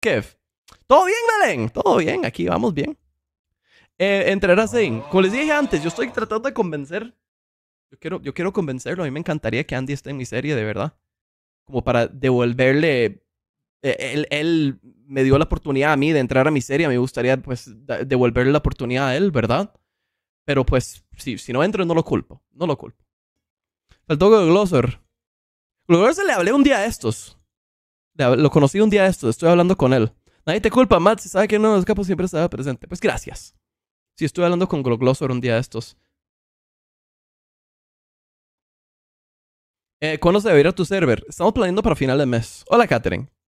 Kev. ¿Todo bien, Belén? Todo bien, aquí vamos bien. Eh, entrar a Como les dije antes, yo estoy tratando de convencer. Yo quiero, yo quiero convencerlo. A mí me encantaría que Andy esté en mi serie, de verdad. Como para devolverle. Eh, él, él me dio la oportunidad a mí de entrar a mi serie. A Me gustaría, pues, devolverle la oportunidad a él, ¿verdad? Pero, pues, si, si no entro, no lo culpo. No lo culpo. El Faltó Glosser. Glosser le hablé un día a estos. Lo conocí un día de estos. estoy hablando con él. Nadie te culpa, Matt, si sabe que no de los pues siempre estaba presente. Pues gracias. Si estoy hablando con Glogloser un día de estos. Eh, ¿Cuándo se a tu server? Estamos planeando para final de mes. Hola, Katherine.